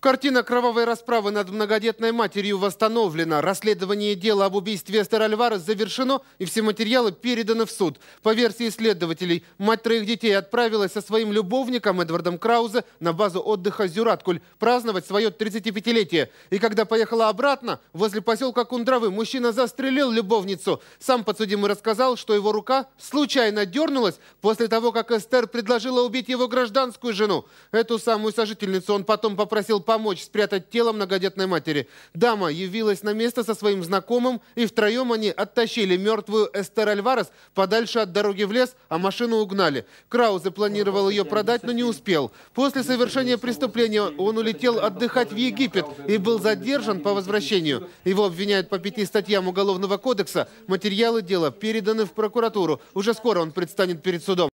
Картина кровавой расправы над многодетной матерью восстановлена. Расследование дела об убийстве Эстер Альварес завершено, и все материалы переданы в суд. По версии следователей, мать троих детей отправилась со своим любовником Эдвардом Краузе на базу отдыха Зюраткуль праздновать свое 35-летие. И когда поехала обратно, возле поселка Кундравы мужчина застрелил любовницу. Сам подсудимый рассказал, что его рука случайно дернулась после того, как Эстер предложила убить его гражданскую жену. Эту самую сожительницу он потом попросил помочь спрятать тело многодетной матери. Дама явилась на место со своим знакомым, и втроем они оттащили мертвую Эстер Альварес подальше от дороги в лес, а машину угнали. Краузе планировал ее продать, но не успел. После совершения преступления он улетел отдыхать в Египет и был задержан по возвращению. Его обвиняют по пяти статьям Уголовного кодекса. Материалы дела переданы в прокуратуру. Уже скоро он предстанет перед судом.